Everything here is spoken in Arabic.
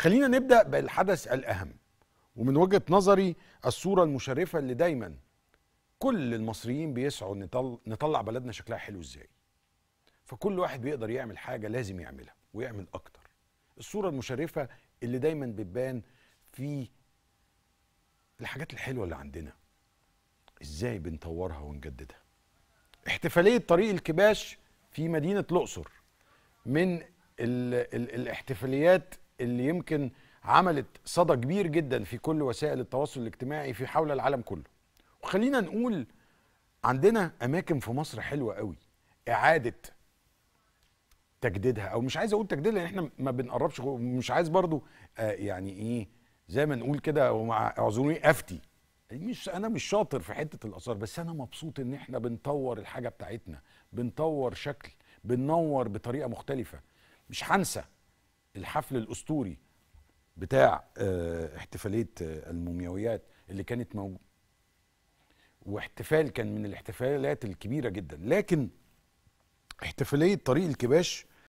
خلينا نبدا بالحدث الاهم ومن وجهه نظري الصوره المشرفه اللي دايما كل المصريين بيسعوا نطلع, نطلع بلدنا شكلها حلو ازاي فكل واحد بيقدر يعمل حاجه لازم يعملها ويعمل اكتر الصوره المشرفه اللي دايما بتبان في الحاجات الحلوه اللي عندنا ازاي بنطورها ونجددها احتفاليه طريق الكباش في مدينه الاقصر من ال ال الاحتفاليات اللي يمكن عملت صدى كبير جدا في كل وسائل التواصل الاجتماعي في حول العالم كله وخلينا نقول عندنا اماكن في مصر حلوه قوي اعاده تجديدها او مش عايز اقول تجديد لان احنا ما بنقربش مش عايز برضو آه يعني ايه زي ما نقول كده ومع اعذروني افتي مش انا مش شاطر في حته الاثار بس انا مبسوط ان احنا بنطور الحاجه بتاعتنا بنطور شكل بننور بطريقه مختلفه مش هنسى الحفل الاسطوري بتاع آه، احتفاليه آه، المومياويات اللي كانت موجوده واحتفال كان من الاحتفالات الكبيره جدا لكن احتفاليه طريق الكباش